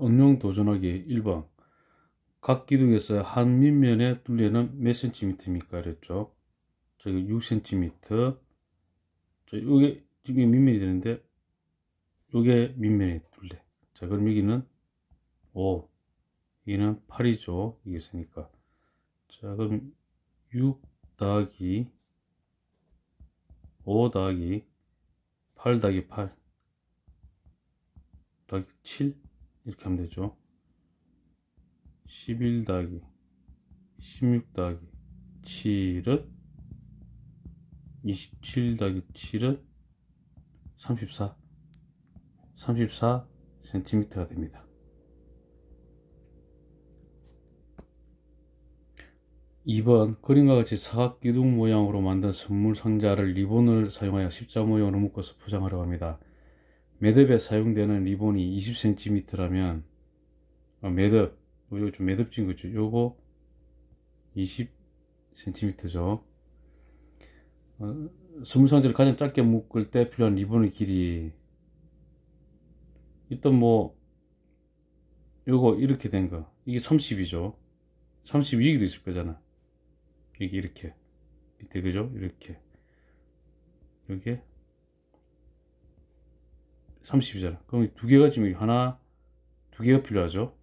응용 도전하기 1번 각 기둥에서 한 밑면에 둘레는 몇 cm입니까? 이랬죠. 저기 6cm 저 요게 지금 밑면이 되는데 요게 밑면의 둘레 자 그럼 여기는 5 여기는 8이죠. 이게 있으니까 자 그럼 6 더하기 5 더하기 8 더하기 8 더하기 7 이렇게 하면 되죠 11 더하기 16 더하기 7은 27 더하기 7은 34 34cm가 됩니다 이번 그림과 같이 사각기둥 모양으로 만든 선물 상자를 리본을 사용하여 십자 모양으로 묶어서 포장하려고 합니다. 매듭에 사용되는 리본이 20cm라면 어, 매듭 어, 이거 좀 매듭진 거죠 요거 20cm죠 어, 스물상자를 가장 짧게 묶을 때 필요한 리본의 길이 일단 뭐 요거 이렇게 된거 이게 30이죠 30위기도 있을 거잖아 여기 이렇게 밑에 그죠 이렇게 여기 에 30이잖아. 그럼 두 개가 지금 하나, 두 개가 필요하죠.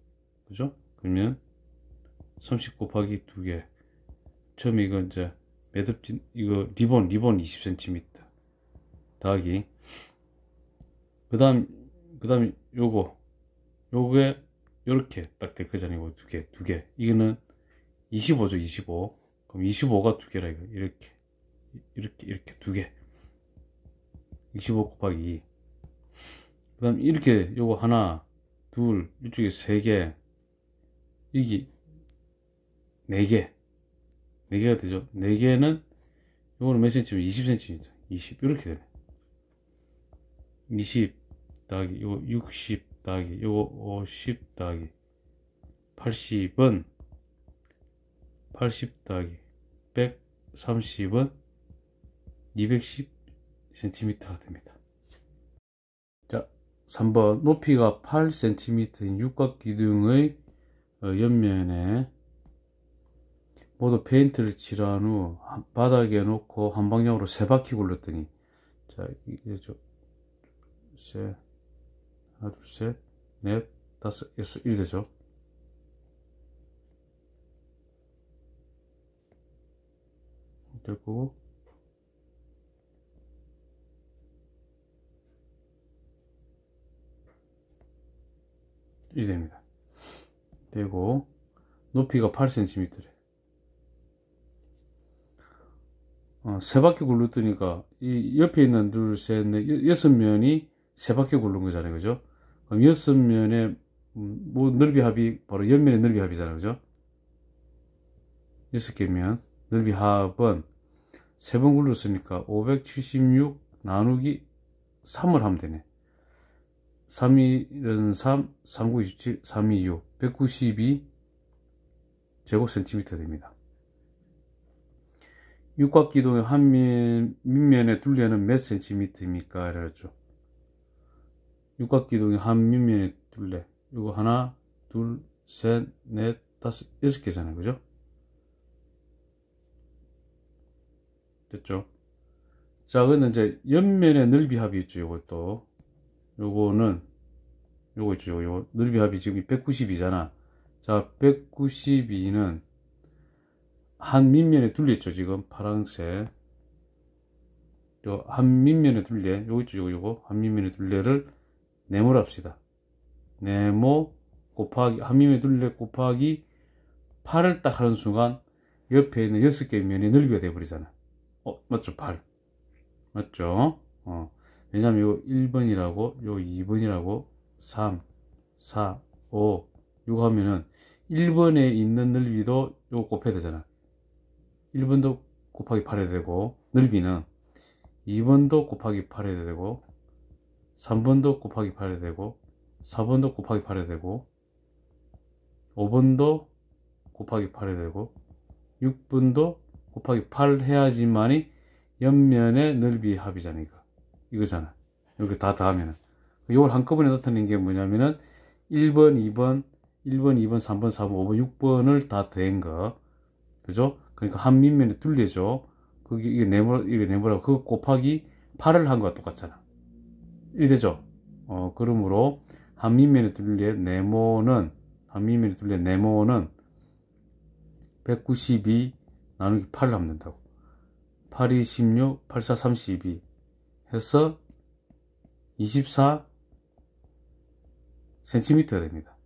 그죠? 그러면 30 곱하기 두 개. 처음 에 이거 이제 매듭진 이거 리본 리본 20cm 더하기 그다음 그다음 요거 요게 요렇게 딱될거잖아 이거 뭐 두 개, 두 개. 이거는 25죠, 25. 그럼 25가 두 개라 이거. 이렇게. 이렇게 이렇게 두 개. 25 곱하기 2. 그 다음 이렇게 요거 하나 둘 이쪽에 세개 여기 네개네 네 개가 되죠 네 개는 요거는 몇 cm면 20cm입니다 20 이렇게 되네 20 더하기 요거 60 더하기 요거 50 더하기 80은 80 더하기 130은 210cm가 됩니다 3번 높이가 8cm인 육각기둥의 어, 옆면에 모두 페인트를 칠한 후 바닥에 놓고 한 방향으로 세 바퀴 굴렸더니 자 이게 좀세 하나 둘셋넷 다섯 여섯 이 되죠 될 거고 이 됩니다. 되고 높이가 8cm래. 어, 세 바퀴 굴렀더니까 이 옆에 있는 둘, 셋, 넷, 여섯 면이 세 바퀴 굴른 거잖아요, 그죠? 그럼 여섯 면의 음, 뭐 넓이 합이 바로 옆면의 넓이 합이잖아요, 그죠? 여섯 개면 넓이 합은 세 번 굴렀으니까 576 나누기 3을 하면 되네. 3일은 3, 3구 27, 326, 192 제곱센티미터 됩니다. 육각기둥의 한 면, 밑면의 둘레는 몇 센티미터입니까? 이랬죠. 육각기둥의 한 밑면의 둘레. 이거 하나, 둘, 셋, 넷, 다섯, 여섯 개잖아요. 그죠? 됐죠? 자, 그는 이제 옆면의 넓이 합이 있죠. 이것도. 요거는 요거 있죠 요거 요거 넓이 합이 지금 192잖아 자 192는 한 밑면에 둘렸죠 지금 파랑색 요 한 밑면에 둘레 요거 있죠 요거 요거 한 밑면에 둘레를 네모랍시다 네모 곱하기 한 밑면에 둘레 곱하기 8을 딱 하는 순간 옆에 있는 6개 의 면이 넓이가 되어버리잖아 어 맞죠 8 맞죠 어 왜냐면 요 1번이라고 요 2번이라고 3, 4, 5 요거 하면은 1번에 있는 넓이도 요거 곱해야 되잖아 1번도 곱하기 8해야 되고 넓이는 2번도 곱하기 8해야 되고 3번도 곱하기 8해야 되고 4번도 곱하기 8해야 되고 5번도 곱하기 8해야 되고 6번도 곱하기 8 해야지만이 옆면의 넓이 합이잖아 이 이거잖아. 이렇게 다 더하면은. 이걸 한꺼번에 나타낸 게 뭐냐면은 1번, 2번, 1번, 2번, 3번, 4번, 5번, 6번을 다 더한 거. 그죠? 그러니까 한 밑면에 둘레죠 그게 이게 네모, 이게 네모라고. 그 곱하기 8을 한 거와 똑같잖아. 이 되죠? 어, 그러므로 한 밑면에 둘레 네모는, 한 밑면에 둘레 네모는 192 나누기 8을 하면 된다고. 8, 2, 16, 8, 4, 32. 해서 24cm가 됩니다.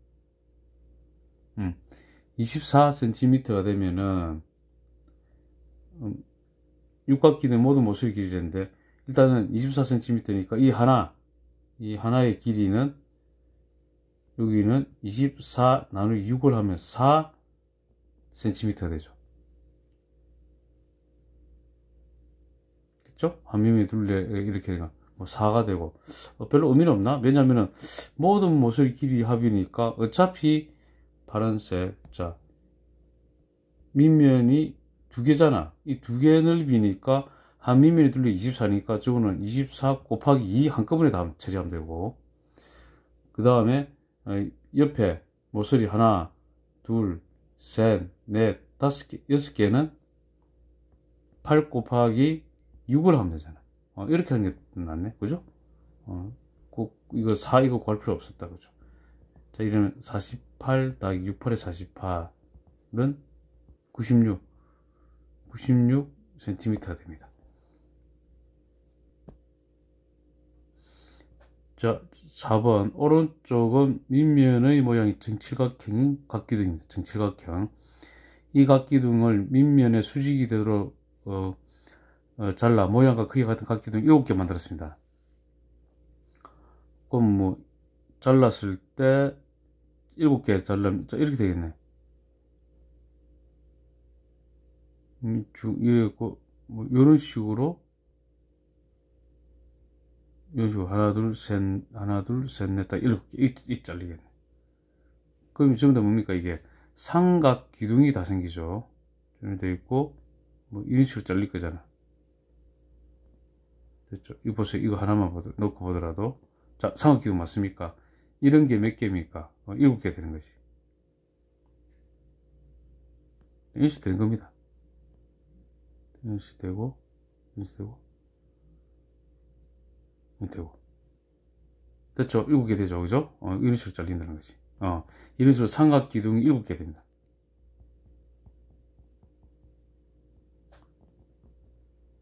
음, 24cm가 되면은 음, 육각기는 모두 모서리 길이인데 일단은 24cm니까 이 하나 이 하나의 길이는 여기는 24 나누기 6을 하면 4cm가 되죠. 있죠? 한미미 둘레 이렇게 되면 뭐 4가 되고 어, 별로 의미는 없나? 왜냐면은 모든 모서리 길이 합이니까 어차피 파란색 자 밑면이 두 개잖아 이 두 개 넓이니까 한미면이 둘레 24니까 저거는 24 곱하기 2 한꺼번에 다 처리하면 되고 그 다음에 어, 옆에 모서리 하나 둘 셋 넷 다섯 개 여섯 개는 8 곱하기 6을 하면 되잖아. 어, 이렇게 하는 게 낫네. 그죠? 어, 꼭 이거 4 이거 구할 필요 없었다. 그죠? 자, 이러면 48 더하기 68에 48은 96. 96cm가 됩니다. 자, 4번. 오른쪽은 밑면의 모양이 정칠각형인 각기둥입니다. 정칠각형. 이 각기둥을 밑면의 수직이 되도록, 어, 어, 잘라 모양과 크기 같은 각기 등 7개 만들었습니다. 그럼 뭐 잘랐을 때 7개 잘라 이렇게 되겠네. 이래고 음, 예, 그, 뭐 이런 식으로 이런 식으로 하나 둘셋 하나 둘셋넷다 이렇게 이 잘리겠네. 그럼 지금 다 뭡니까 이게 삼각 기둥이 다 생기죠. 이렇게 돼 있고 뭐 이런 식으로 잘릴 거잖아. 됐죠. 이거 보세요. 이거 하나만 보더, 놓고 보더라도 자, 상업기구 맞습니까? 이런 게 몇 개입니까? 어, 7개 되는 것 이것이 되는 겁니다. 이것 되고, 이것 되고, 이것 되고. 됐죠? 7개 되죠? 그죠? 어, 이런 식으로 잘린다는 것이. 어, 이런 식으로 삼각기둥이 7개 됩니다.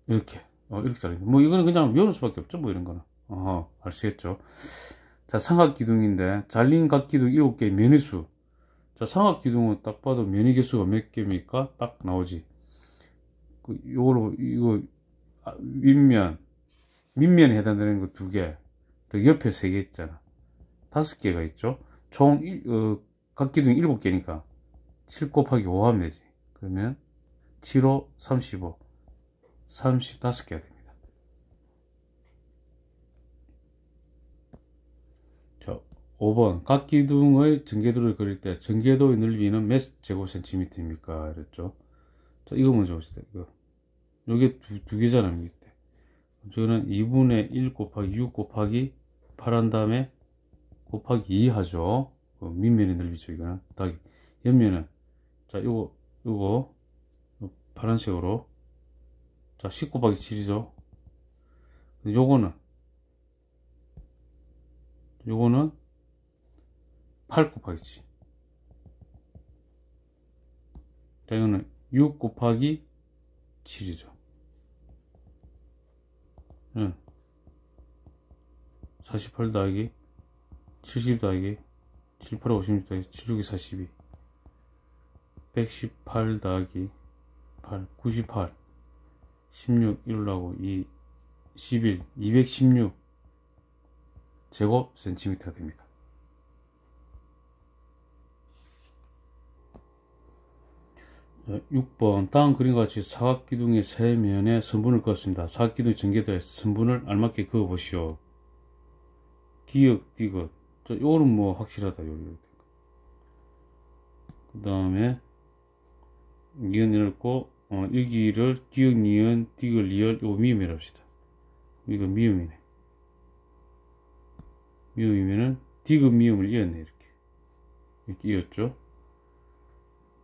이렇게. 어, 이렇게 자르기. 뭐, 이거는 그냥 외우 수밖에 없죠. 뭐, 이런 거는. 어, 아시겠죠? 자, 삼각기둥인데, 잘린 각기둥 7개 면위수. 자, 삼각기둥은 딱 봐도 면위 개수가 몇 개입니까? 딱 나오지. 그, 요로, 거 이거, 아, 윗면, 윗면에 해당되는 거 두 개, 또 옆에 세 개 있잖아. 다섯 개가 있죠. 총, 일, 어, 각기둥 7 개니까7 곱하기 5 하면 되지. 그러면 7호 35. 35개가 됩니다. 자, 5번 각 기둥의 전개도를 그릴 때 전개도의 넓이는 몇 제곱센티미터입니까? 이랬죠. 자, 이거 먼저 봅시다. 이거. 요게 두, 두 개잖아요. 밑에. 저는 2분의 1 곱하기 6 곱하기 8 한 다음에 곱하기 2 하죠. 그밑면이 넓이죠. 이거는. 딱 옆면은. 자, 요거, 요거. 파란색으로 자, 19박이 7이죠. 요거는, 요거는 8 곱하기 7. 자, 이거는 6 곱하기 7이죠. 응. 48 더하기 70 더하기 7, 8, 56 더하기 7, 6이 42 118 더하기 8, 98 16 1올라고 2 11 216 제곱 센티미터 됩니다. 6번 다음 그림과 같이 사각기둥의 세 면에 선분을 그었습니다. 사각기둥이 전개되어 선분을 알맞게 그어보시오. 기역, 디귿 긋 요거는 뭐 확실하다. 요리. 그 다음에 이건 이렇고 어, 여기를 기역, 니은, 디귿, 리을 요 미음이라 합시다. 이거 미음이네. 미음이면은 디귿 미음을 이었네 이렇게. 이렇게 이었죠.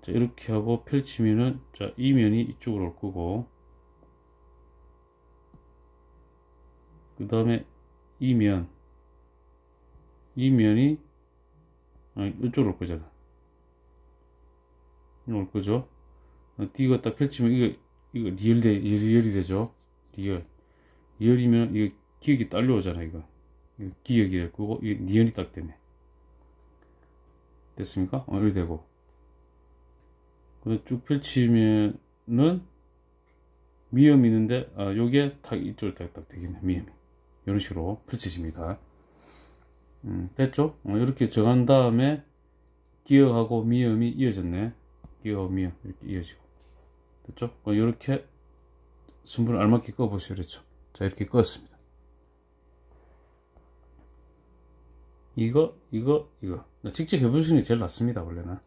자 이렇게 하고 펼치면은 자 이면이 이쪽으로 올 거고 그 다음에 이면 이면이 아 이쪽으로 올 거잖아. 이올 거죠. 띠갖딱 어, 펼치면 이거 이거 리얼 돼 리얼이 되죠 리얼 리얼이면 이거 기억이 딸려오잖아 이거, 이거 기억이 될 거고 이 리얼이 딱 되네 됐습니까? 어 이렇게 되고 그다음 쭉 펼치면은 미음이 있는데 아 요게 딱 이쪽으로 딱, 딱 되겠네 미음이 이런 식으로 펼치십니다 음, 됐죠? 어, 이렇게 정한 다음에 기어하고 미음이 이어졌네 기어 미음 이렇게 이어지고 됐죠? 이렇게 어, 순분을 알맞게 꺼 보시오 그랬죠? 자 이렇게 껐습니다 이거 이거 이거 직접 해보시는 게 제일 낫습니다 원래는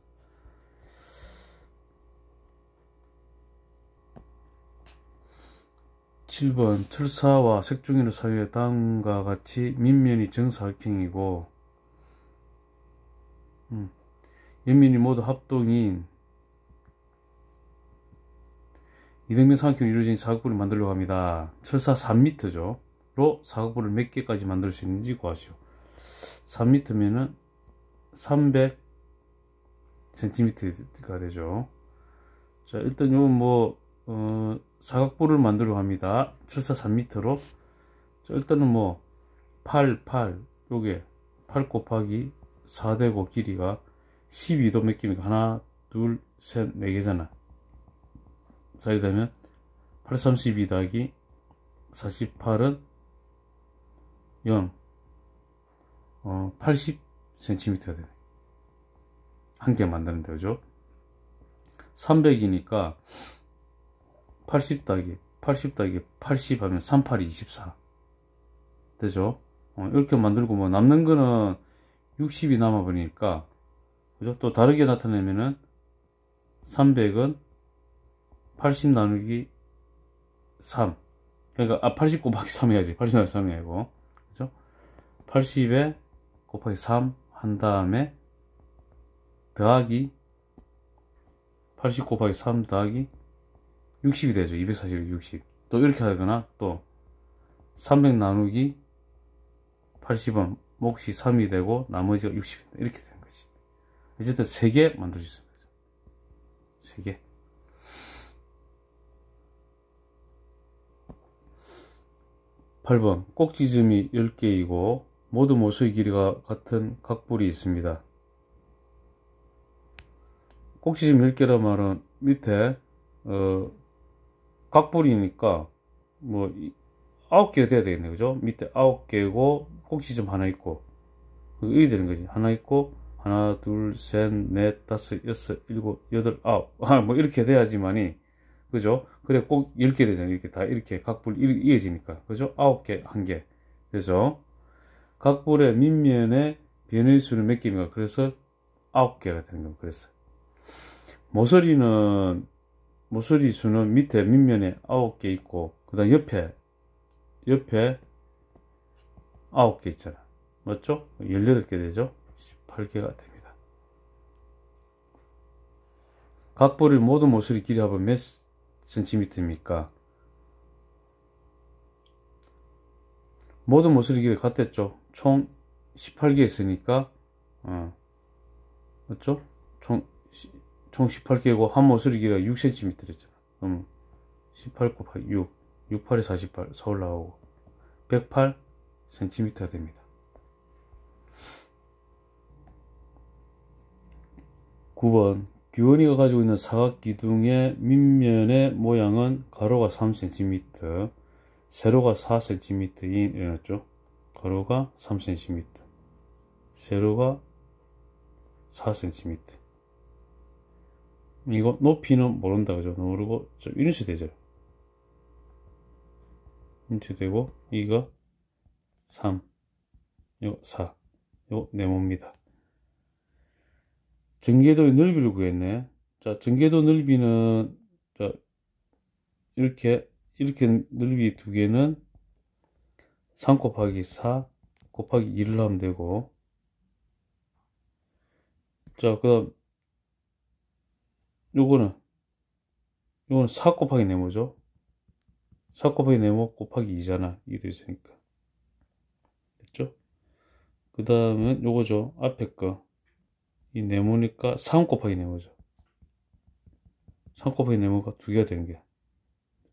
7번 철사와 색종이를 사유해 다음과 같이 민면이 정사각형이고 음, 옆면이 모두 합동인 이등변 삼각형이 이루어진 사각부를 만들려고 합니다. 철사 3m죠. 로 사각부를 몇 개까지 만들 수 있는지 구하시오. 3m면은 300cm가 되죠. 자, 일단 요건 뭐, 어, 사각부를 만들려고 합니다. 철사 3m로. 자, 일단은 뭐, 8, 8, 요게 8 곱하기 4되고 길이가 12도 몇 개입니까? 하나, 둘, 셋, 네 개잖아. 4이 되면 8, 32 더하기 48은 0 어, 80cm가 되네 한 개 만드는 데죠 300이니까 80 더하기 80 더하기 80 하면 38이 24 되죠 어, 이렇게 만들고 뭐 남는 거는 60이 남아 버리니까 그죠 또 다르게 나타내면은 300은 80 나누기 3 그러니까 아, 80 곱하기 3 해야지 80 나누기 3이 야니고 그죠? 80에 곱하기 3 한 다음에 더하기 80 곱하기 3 더하기 60이 되죠 240 60 또 이렇게 하거나 또 300 나누기 80은 몫이 3이 되고 나머지가 60 이렇게 되는 거지 어쨌든 3개 만들 수있습요 3개 8번 꼭지점이 10개이고 모두 모서의 길이가 같은 각불이 있습니다. 꼭지점 10개란 말은 밑에 어, 각불이니까뭐 9개가 돼야 되겠네 그죠? 밑에 9개고 꼭지점 하나 있고 그게 되는 거지 하나 있고 하나 둘 셋 넷 다섯 여섯 일곱 여덟 아홉 아뭐 이렇게 돼야지만이 그죠? 그래 꼭 10개 되잖아요. 이렇게 다 이렇게 각불 이어지니까. 그죠? 9개, 1개. 그래서 각불의 밑면에 변의 수는 몇개입니 그래서 9개가 되는 겁니다. 그래서. 모서리는, 모서리 수는 밑에 밑면에 9개 있고, 그 다음 옆에, 옆에 9개 있잖아. 맞죠? 18개 되죠? 18개가 됩니다. 각볼이 모든 모서리 길이 합은 몇, cm입니까? 모든 모서리 길이 같았죠. 총 18개 있으니까 어. 맞죠? 총, 총 18개고 한 모서리 길이가 6cm 랬잖아 음, 18 곱하기 6 68에 48 서울 나오고 108cm 됩니다. 9번 규원이가 가지고 있는 사각기둥의 밑면의 모양은 가로가 3cm, 세로가 4cm인 이랬죠. 가로가 3cm, 세로가 4cm. 이거 높이는 모른다 그죠? 모르고 좀 1인치 되죠. 1인치 되고 이거 3, 이거 4, 이거 네모입니다. 전개도의 넓이를 구했네. 자, 전개도 넓이는, 자, 이렇게, 이렇게 넓이 두 개는 3 곱하기 4 곱하기 2를 하면 되고, 자, 그 다음, 요거는, 요거는 4 곱하기 네모죠. 4 곱하기 네모 곱하기 2잖아. 2도 있으니까. 됐죠? 그 다음은 요거죠. 앞에 거. 이 네모니까 3 곱하기 네모죠. 3 곱하기 네모가 두 개가 되는 게.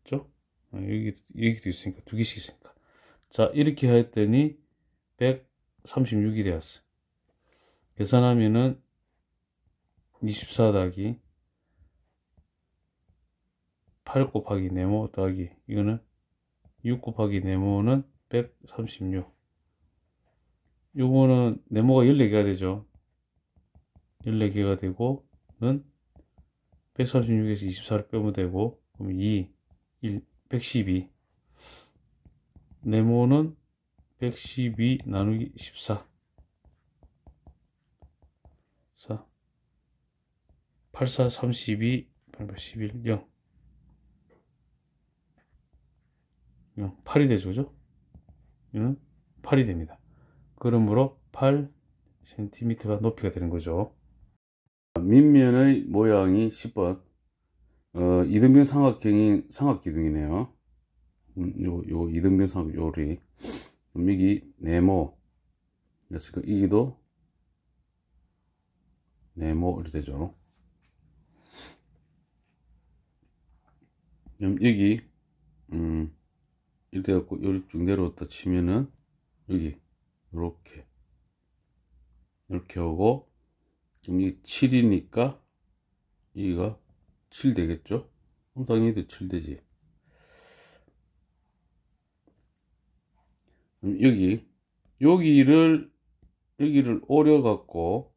그죠? 어, 여기, 여기도 있으니까, 두 개씩 있으니까. 자, 이렇게 했더니 136이 되었어. 계산하면은 24 더하기 8 곱하기 네모 더하기 이거는 6 곱하기 네모는 136 요거는 네모가 14개가 되죠 14개가 되고 는 146에서 24를 빼면 되고 그럼 2, 1, 112 네모는 112 나누기 14 4 84, 32, 811, 0 0, 8이 되죠 그죠? 8이 됩니다 그러므로 8cm가 높이가 되는 거죠 밑면의 모양이 10번 어, 이등변 삼각형이 삼각기둥이네요 음, 요, 요 이등변 삼각 요리 여기 네모 그래서 그 이기도 네모 이렇게 되죠 그럼 여기 음 이렇게 갖고 요리 중대로 다 치면은 여기 요렇게 이렇게 오고 지금 이 7이니까 이가 7 되겠죠? 그럼 당연히 7 되지. 그럼 여기 여기를 여기를 오려 갖고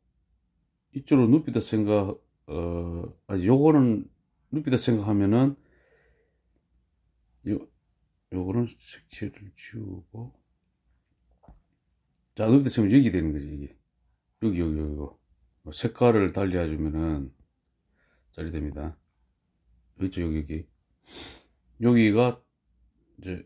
이쪽으로 눕히다 생각 어 아니 요거는 눕히다 생각하면은 요 요거는 색칠을 지우고 자 눕히다 생각 여기 되는 거지 이게 여기 여기 여기 뭐 색깔을 달리 해주면은 짜리 됩니다 여기 죠 여기 여기 여기가 이제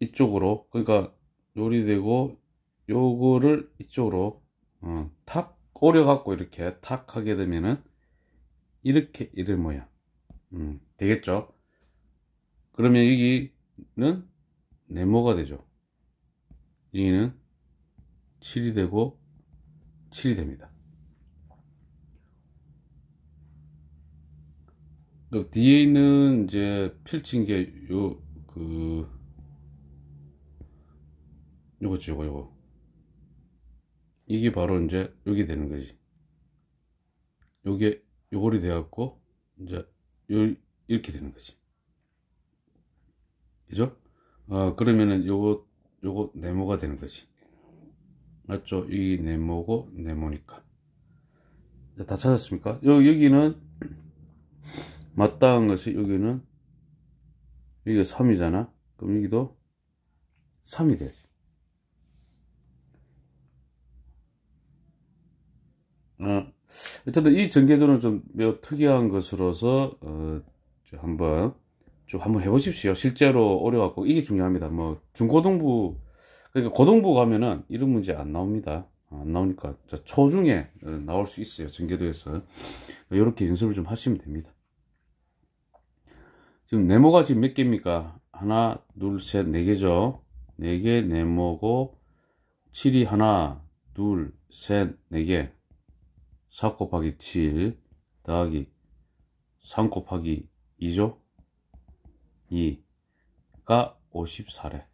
이쪽으로 그러니까 요리되고 요거를 이쪽으로 어, 탁 꼬려 갖고 이렇게 탁 하게 되면은 이렇게 이런 모양 음, 되겠죠 그러면 여기는 네모가 되죠 여기는 7이 되고 7이 됩니다 그 뒤에 있는 이제 필친 게요 그 요거죠 요거 요거 이게 바로 이제 여기 되는 거지 요게 요걸이 돼갖고 이제 요 이렇게 되는 거지 그죠? 아 그러면은 요거 요거 네모가 되는 거지 맞죠? 이 네모고 네모니까 다 찾았습니까? 요 여기는 마땅한 것이 여기는 이게 3이잖아 그럼 여기도 3이 돼 어, 어쨌든 이 전개도는 좀 매우 특이한 것으로서 어, 한번 좀 한번 해보십시오 실제로 어려갖고 이게 중요합니다 뭐 중고등부 그러니까 고등부 가면은 이런 문제 안 나옵니다 안 나오니까 초중에 나올 수 있어요 전개도에서 이렇게 연습을 좀 하시면 됩니다 지금 네모가 지금 몇 개입니까? 하나, 둘, 셋, 네 개죠. 네 개 네모고 7이 하나, 둘, 셋, 네 개. 4 곱하기 7 더하기 3 곱하기 2죠. 2가 54래.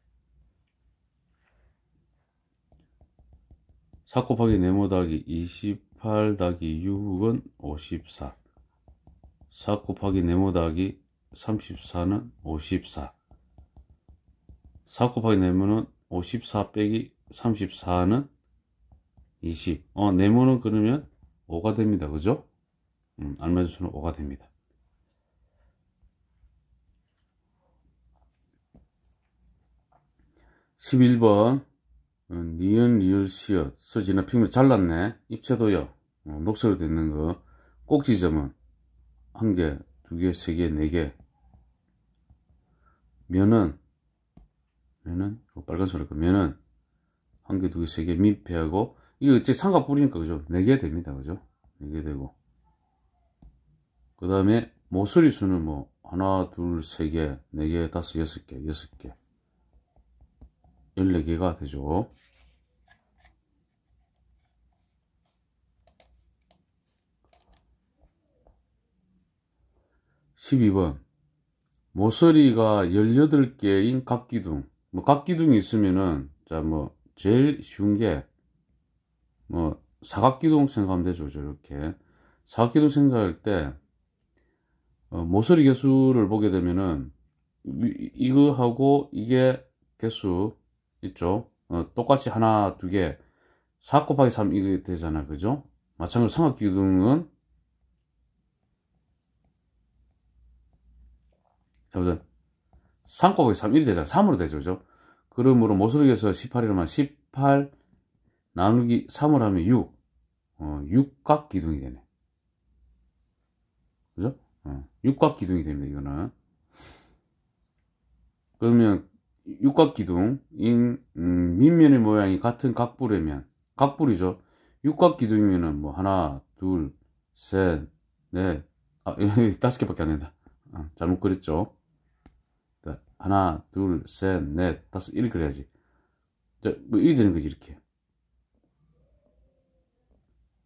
4 곱하기 네모 더하기 28 더하기 6은 54. 4 곱하기 네모 더하기 34는 54 4 곱하기 네모는 54 빼기 34는 20 어, 네모는 그러면 5가 됩니다 그죠? 음, 알맞은 수는 5가 됩니다 1 1번 어, 니은 리을 시옷 서지나 핑물 잘랐네 입체도요 어, 녹색으로 되는 거 꼭지점은 한개 2개, 3개, 4개 면은 면은 이 빨간색으로 면은 한 개, 두 개, 세개 밀폐하고 이게 이제 상각 뿌리니까 그죠? 4개 됩니다. 그죠? 4개 되고 그 다음에 모서리 수는 뭐 하나, 둘, 세 개, 네 개, 다섯, 여섯 개, 여섯 개 14개가 되죠. 12번 모서리가 18개인 각기둥 뭐 각기둥이 있으면은 자 뭐 제일 쉬운 게 뭐 사각기둥 생각하면 되죠 저렇게 사각기둥 생각할 때 어, 모서리 개수를 보게 되면은 이거하고 이게 개수 있죠 어, 똑같이 하나 두개 4 곱하기 3 이게 되잖아 그죠 마찬가지로 삼각기둥은 잘보자 3 곱하기 3, 1이 되잖아. 3으로 되죠. 그죠? 그러므로 모서리에서 18이라면 18 나누기 3을 하면 6. 어, 육각 기둥이 되네. 그죠? 어, 육각 기둥이 됩니다. 이거는. 그러면 육각 기둥인 음, 밑면의 모양이 같은 각부이면 각부이죠. 육각 기둥이면은 뭐 하나, 둘, 셋, 넷, 아, 다섯 개밖에 안 된다. 아, 잘못 그렸죠. 하나, 둘, 셋, 넷, 다섯, 이렇게 그래야지. 뭐, 이렇게 되는 거지, 이렇게.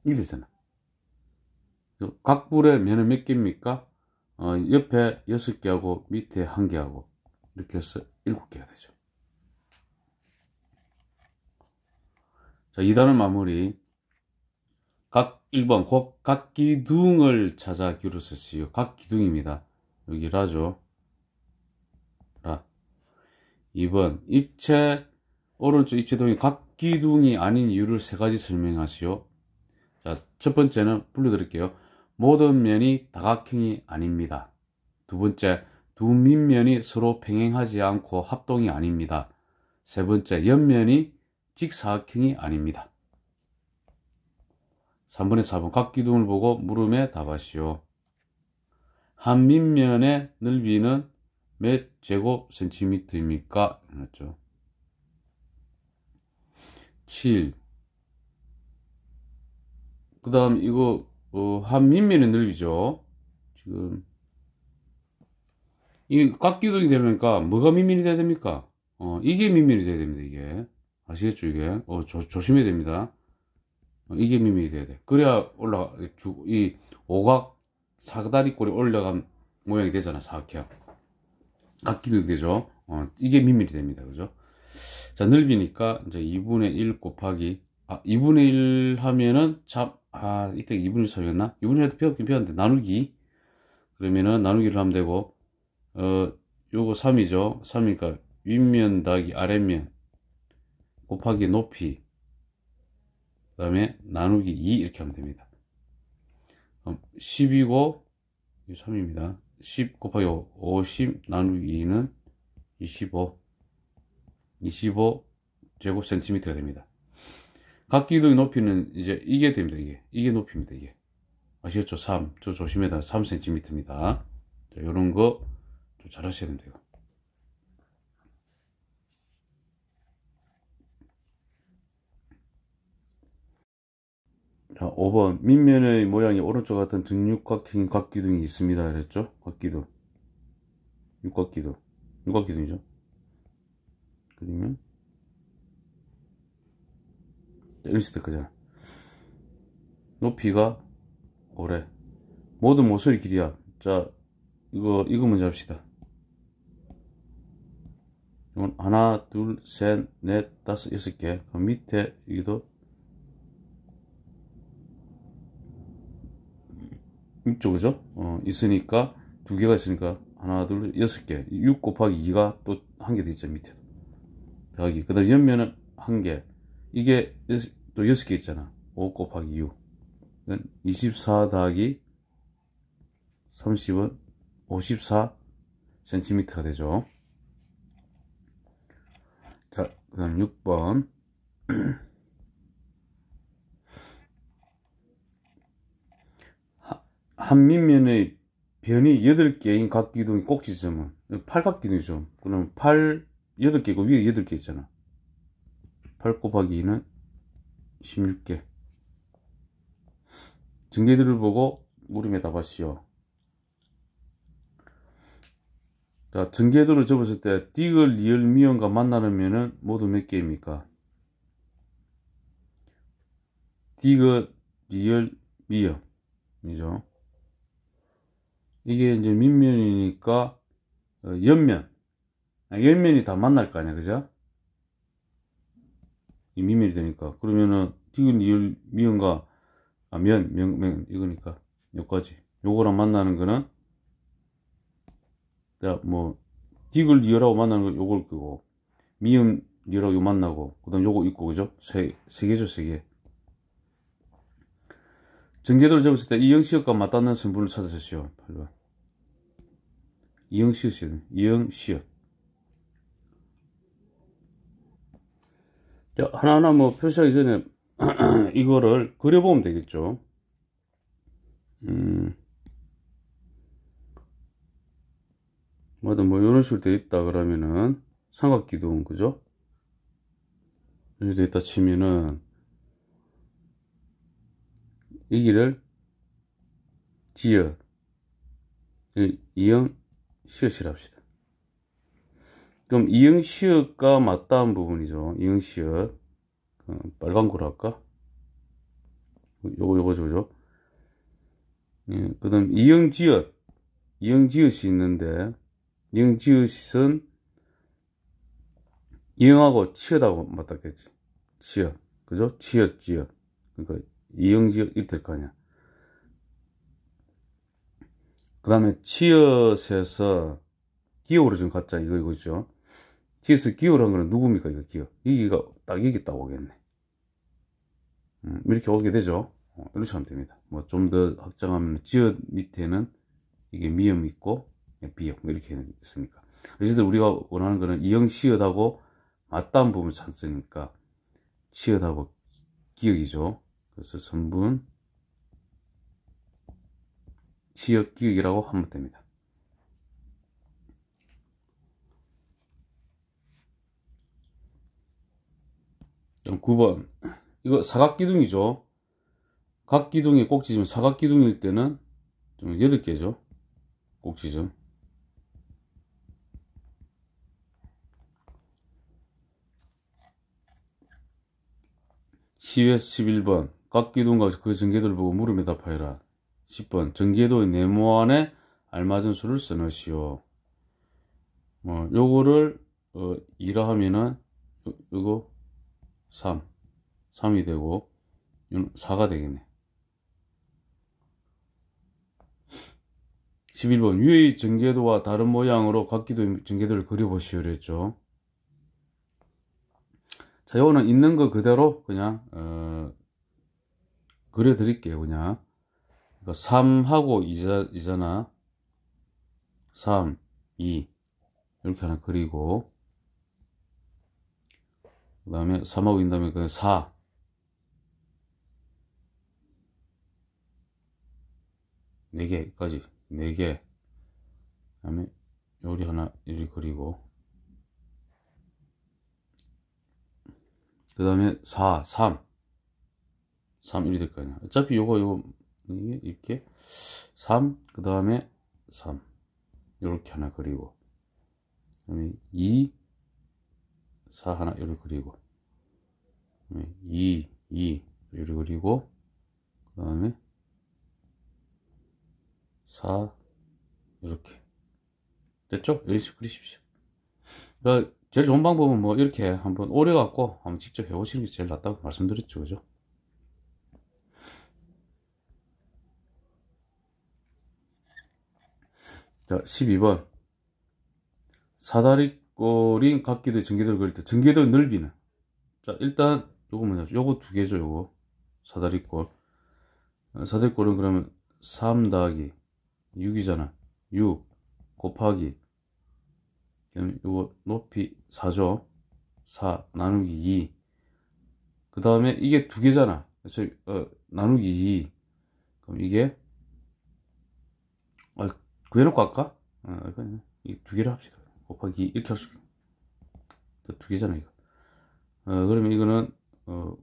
이렇게 되잖아. 그 각 불에 면은 몇 개입니까? 어, 옆에 여섯 개하고 밑에 한 개하고 이렇게 해서 일곱 개가 되죠. 자, 2단원 마무리. 각 1번, 각 기둥을 찾아 기울였었지요. 각 기둥입니다. 여기 라죠. 2번 입체 오른쪽 입체 동이 각기둥이 아닌 이유를 세 가지 설명하시오. 자, 첫 번째는 불러드릴게요. 모든 면이 다각형이 아닙니다. 두 번째, 두 밑면이 서로 평행하지 않고 합동이 아닙니다. 세 번째, 옆면이 직사각형이 아닙니다. 3번에 4번, 각 기둥을 보고 물음에 답하시오. 한 밑면의 넓이는 몇 제곱 센티미터입니까? 그렇죠. 7. 그 다음 이거 어, 한 밑면의 넓이죠. 지금 이 깍기둥이 되니까 뭐가 밑면이 돼야 됩니까? 어, 이게 밑면이 돼야 됩니다. 이게 아시겠죠? 이게 어, 조, 조심해야 됩니다. 어, 이게 밑면이 돼야 돼. 그래야 올라가 이 오각 사다리 꼴이 올라간 모양이 되잖아. 사각형. 깎기도 되죠. 어, 이게 미밀이 됩니다. 그죠? 자, 넓이니까 이제 2분의 1 곱하기 아, 2분의 1 하면은 잡, 아, 이때 2분의 1 참이었나? 2분의 1도 배웠긴 배웠는데 나누기 그러면은 나누기를 하면 되고 어, 요거 3이죠. 3이니까 윗면 더하기 아랫면 곱하기 높이 그 다음에 나누기 2 이렇게 하면 됩니다. 10이고 3입니다. 10 곱하기 50 나누기 2는 25 25 제곱 센티미터가 됩니다 각기둥의 높이는 이제 이게 됩니다 이게 이게 높입니다 이게 아시겠죠 3저 조심해다 3cm입니다 자, 요런거 잘 하셔야 됩니다 5번 아, 밑면의 모양이 오른쪽 같은 등육각형 각기둥이 있습니다 그랬죠 각기둥 육각기둥 육각기둥이죠 그러면 일시대 그잖아 높이가 오래 모든 모서리 길이야 자 이거 이거 먼저 합시다 이건 하나 둘셋넷 다섯 여섯 개그 밑에 여기도 있죠 그죠 어, 있으니까 두 개가 있으니까 하나 둘 여섯 개6 곱하기 2가 또 한개더 있죠 밑에 더하기 그 다음 에 옆면은 한개 이게 또 여섯 개 있잖아 5 곱하기 6 24 더하기 30은 54cm가 되죠 자그 다음 6번 한민면의 변이 8개인 각기둥의 꼭지점은 8각기둥이죠 그럼 8, 8개고 위에 8개 있잖아. 8 곱하기 2는 16개. 증개들을 보고 물음에 답하시오. 자, 증개도를 접었을 때 디글, 리을, 미음과 만나는 면은 모두 몇 개입니까? 디귿, 리을, 미음이죠. 이게 이제 밑면이니까 어, 옆면 아, 옆면이 다 만날 거 아니야 그죠? 이 밑면이 되니까 그러면은 지금 이 미음과 아, 면, 면, 면 이거니까 여기까지 요거랑 만나는 거는 뭐 디귿 리얼하고 만나는 건 요걸 끄고 미음 리얼하고 만나고 그 다음 요거 있고 그죠? 세, 세 개죠 세 개. 전개도를 접었을 때 이영시역과 맞닿는 성분을 찾으십시오. 8번. 이영시역, 이영시역. 하나하나 뭐 표시하기 전에 이거를 그려보면 되겠죠. 음. 뭐든 뭐 이런 뭐 식으로 돼 있다 그러면은 삼각기둥 그죠? 이렇게 돼 있다 치면은 여기를 지어 이형 시옷이라 합시다. 그럼 이형 시옷과 맞닿은 부분이죠. 이형 시옷 어, 빨간고로 할까? 요거 요거 저죠. 예, 그다음 이형 지엇 이형 지엇이 있는데 이형 지엇은 이형하고 치엇하고 맞닿겠지. 치엇 그죠? 치엇 지엇 그러니까 이용지역 이렇게 거 아니야. 그 다음에 치엇에서 기어로좀 갖자 이거 이거 있죠. 치엇 기어라는 거는 누굽니까 이거 기어 여기가 딱 여기 딱 오겠네. 음, 이렇게 오게 되죠. 어, 이렇게 하면 됩니다. 뭐 좀 더 확장하면 지읒 밑에는 이게 미음 있고 예, 비역 이렇게 있습니까. 어쨌든 우리가 원하는 거는 이형 시읒하고 맞닿은 부분 을 찾으니까 치읒하고 기역이죠 그래서 전분 지역기획이라고 하면 됩니다. 9번 이거 사각기둥이죠. 각기둥의 꼭지점 사각기둥일 때는 좀 8개죠. 꼭지점 1 시외 11번 각기둥과 그 전개도를 보고 물음에 답하여라. 10번 전개도의 네모 안에 알맞은 수를 써넣으시오. 뭐 요거를 어, 2라 하면은 요, 거3 3이 되고 4가 되겠네. 11번 위의 전개도와 다른 모양으로 각기도 전개도를 그려보시오 그랬죠. 자, 요거는 있는 거 그대로 그냥 어, 그려 드릴게요 그냥 3하고 2자, 2잖아 3, 2 이렇게 하나 그리고 그 다음에 3하고 인 다음에 그 4. 네 개까지 4 개. 그다음에 요리 하나 이리 그리고 그 다음에 4, 3 3, 1이 될거 아니야. 어차피 요거, 요거, 이렇게 게이 3, 그 다음에 3. 요렇게 하나 그리고. 그 다음에 2, 4 하나 요렇게 그리고. 2, 2 요렇게 그리고. 그 다음에 4, 요렇게 됐죠? 이렇게 그리십시오. 그러니까 제일 좋은 방법은 뭐 이렇게 한번 오려갖고 한번 직접 해보시는 게 제일 낫다고 말씀드렸죠. 그죠? 자 12번 사다리꼴인 각기도증 전개도를 그릴 때증개도의 넓이는 자 일단 요거 뭐냐 요거 두 개죠 요거 사다리꼴 사다리꼴은 그러면 3 더하기 6이잖아 6 곱하기 요거 높이 4죠 4 나누기 2 그 다음에 이게 두 개잖아 그래서 어, 나누기 2 그럼 이게 그해놓고 할까? 어, 이두 개를 합시다. 곱하기 이렇게 할 수, 두 개잖아, 이거. 어, 그러면 이거는, 어,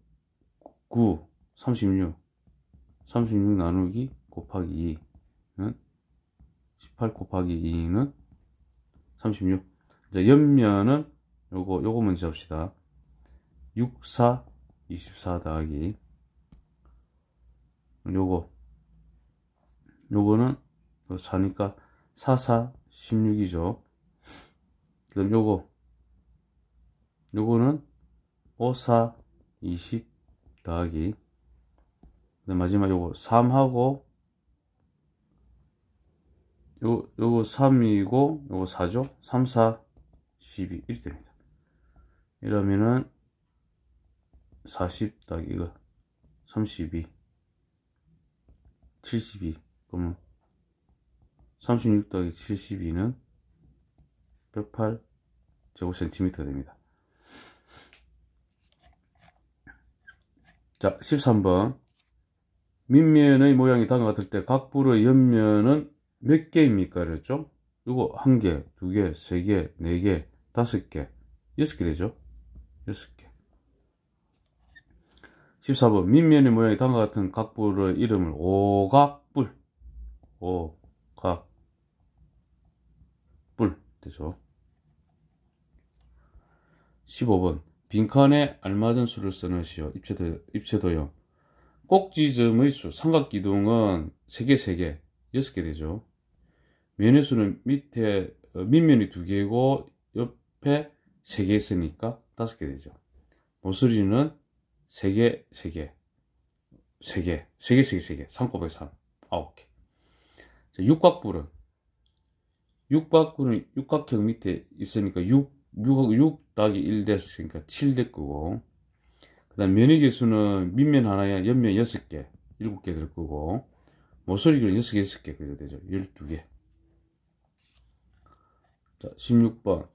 9, 36, 36 나누기 곱하기 2는 18 곱하기 2는 36. 이제 옆면은 요거, 요거 먼저 합시다. 6, 4, 24 더하기. 요거. 요거는 어, 사니까 44, 16이죠. 그 다음 요거. 요거는 54, 20 더하기. 그 마지막 요거 3하고 요, 요거 3이고 요거 4죠. 3, 4, 12 이렇게 됩니다. 이러면은 40 더하기 이거 32 72 그러면 36 더하기 72는 108 제곱센티미터 됩니다. 자, 13번. 밑면의 모양이 다음과 같을 때 각부의 옆면은 몇 개입니까? 그랬죠? 이거 한 개, 두 개, 세 개, 네 개, 다섯 개, 여섯 개 되죠? 여섯 개. 14번. 밑면의 모양이 다음과 같은 각부의 이름을 오각뿔. 오각. 되죠. 15번 빈칸에 알맞은 수를 쓰는시어 입체도, 입체도요. 꼭지점의 수 삼각기둥은 3개 3개 6개 되죠. 면의 수는 밑에 어, 밑면이 2개고 옆에 3개 있으니까 5개 되죠. 모서리는 3개 3개 3개 3개 3개 3개 3 곱하기 3 9개 자, 육각뿔은 6박구는 육각형 밑에 있으니까 6, 6, 6 더하기 1 됐으니까 7 됐고 그 다음 면의 개수는 밑면 하나에 옆면 6개 7개 될 거고 모서리 길은 6개 6개 그래야 되죠 12개 자 16번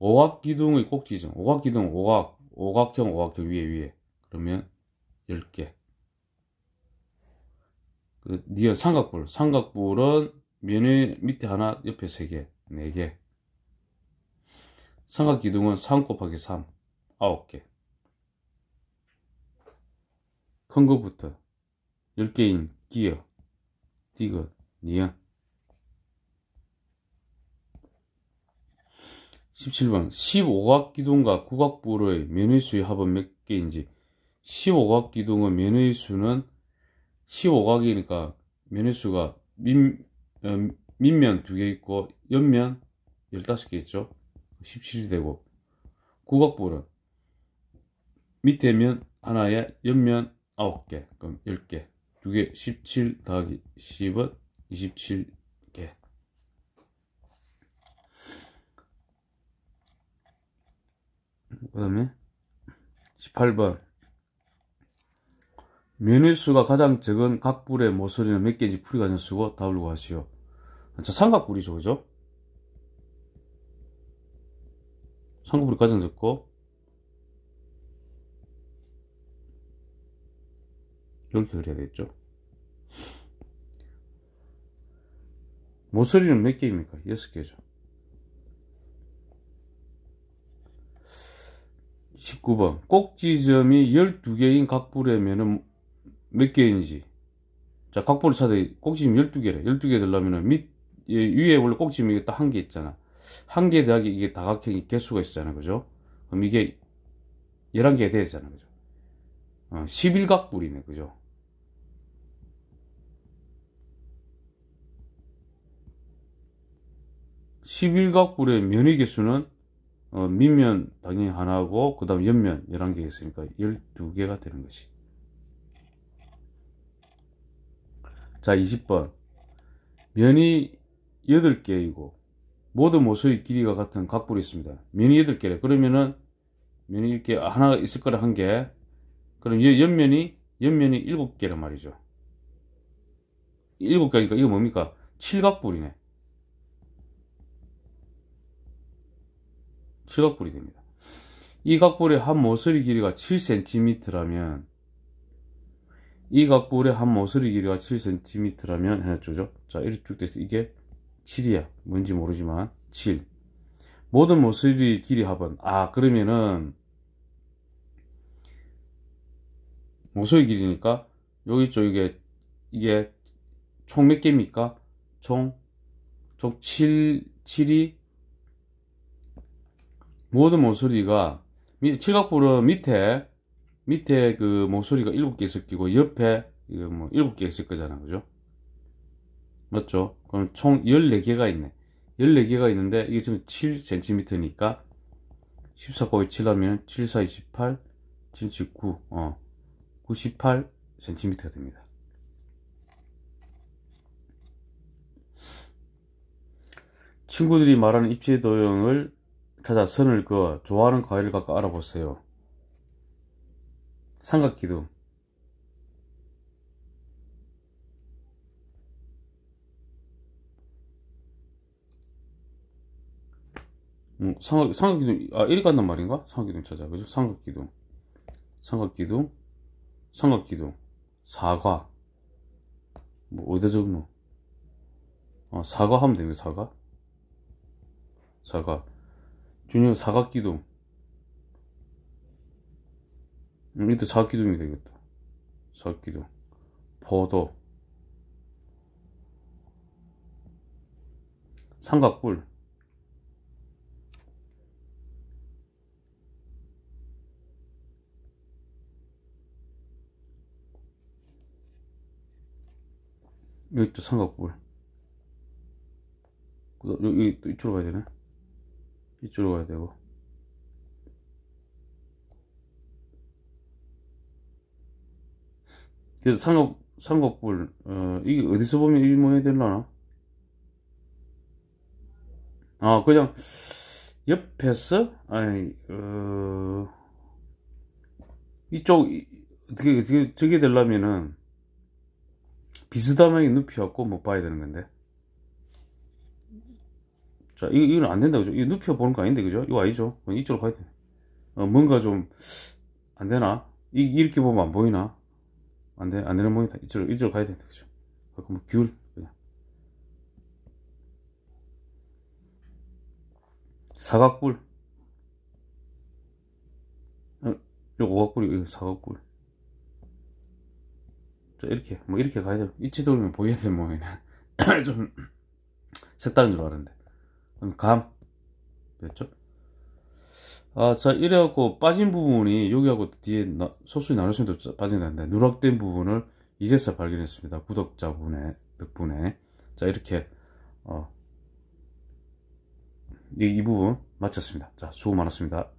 오각기둥의 꼭지죠 오각기둥 오각 오각형 오각형 위에 위에 그러면 10개 그 니어 삼각뿔 삼각뿔은 면에 밑에 하나, 옆에 세 개, 네 개. 삼각 기둥은 3 곱하기 3, 아홉 개. 큰 것부터 10개인 끼어, 띠거, 니언. 17번 15각 기둥과 9각부로의 면의 수의 합은 몇 개인지 15각 기둥은 면의 수는 15각이니까 면의 수가 어, 밑면 두 개 있고 옆면 15개 있죠 17이 되고 구각볼은 밑에면 하나에 옆면 9개 그럼 10개 두개17 더하기 10은 27개 그 다음에 18번 면일수가 가장 적은 각불의 모서리는 몇 개인지 풀이과정 쓰고 답을 구하시오 저 삼각뿔이죠 그죠? 삼각뿔까지 넣고 이렇게 그려야겠죠 모서리는 몇 개입니까? 6개죠 19번 꼭지점이 12개인 각부라면 은몇 개인지 자 각부를 찾아 꼭지점 이 12개래 12개 되려면 은밑 위에 원래 꼭지면 이게 딱 한 개 있잖아. 한개 더하기 이게 다각형이 개수가 있잖아. 그죠? 그럼 이게 11개가 되잖아. 그죠? 어, 11각불이네. 그죠? 1 1각불의 면의 개수는 어, 밑면 당연히 하나고 그 다음 옆면 1 1개있으니까 12개가 되는 것이 자 20번 면이 8개이고 모든 모서리 길이가 같은 각불이 있습니다. 면이 8개래. 그러면은 면이 이렇게 하나 있을 거라 한 개. 그럼 옆면이 옆면이 7개란 말이죠. 7개니까 이거 뭡니까? 7각불이네. 7각불이 됩니다. 이 각불의 한 모서리 길이가 7cm라면 이 각불의 한 모서리 길이가 7cm라면 하나 쪼죠? 자, 이렇게 쭉 돼서 이게 7이야. 뭔지 모르지만 7. 모든 모서리 길이 합은 아 그러면은 모서리 길이니까 여기 쪽 이게 이게 총 몇 개입니까? 총, 총 7, 7이 모든 모서리가 7각뿔은 밑에 밑에 그 모서리가 7개 있을 끼고 옆에 이거 뭐 7개 있을 거잖아 그죠? 맞죠? 그럼 총 14개가 있네 14개가 있는데 이게 지금 7cm니까 14곱하7 하면 7, 4, 28, 7, 7, 9 어, 98cm가 됩니다 친구들이 말하는 입체 도형을 찾아 선을 그어 좋아하는 과일을 갖고 알아보세요. 삼각기둥 음, 삼각, 삼각기둥, 아, 이리 간단 말인가? 삼각기둥 찾아. 그죠? 삼각기둥. 삼각기둥. 삼각기둥. 사과. 뭐, 어디다 적노? 아, 어, 사과 하면 되네, 사과. 사과. 주니어 사각기둥. 음, 이때 사각기둥이 되겠다. 사각기둥. 버더. 삼각뿔. 여기 또삼각불 그 여기 또 이쪽으로 가야 되네 이쪽으로 가야 되고 그래서 삼각, 삼각볼 어, 이게 어디서 보면 이 모양이 되려나아 그냥 옆에서 아니 어 이쪽 어떻게 어떻게 저게 되려면은 비스듬하이 눕혀갖고 못 봐야 되는 건데 자 이거, 이건 안 된다 그죠 이거 눕혀보는 거 아닌데 그죠 이거 아니죠 이쪽으로 가야 돼 어, 뭔가 좀 안 되나 이, 이렇게 보면 안 보이나 안 돼, 안 되는 모양이 이쪽으로 이쪽으로 가야 된다 그죠 그 뭐, 귤 그냥 사각뿔 어, 요거 오각뿔이 사각뿔 이렇게 뭐 이렇게 가야 돼. 이치 돌면 보여야 돼 뭐. 좀 색다른 줄 알았는데. 그럼 감 됐죠? 아, 자 이래갖고 빠진 부분이 여기하고 뒤에 나, 소수의 나누심도 빠진다는데 누락된 부분을 이제서 발견했습니다. 구독자분의 덕분에 자 이렇게 어, 이, 이 부분 마쳤습니다. 자 수고 많았습니다.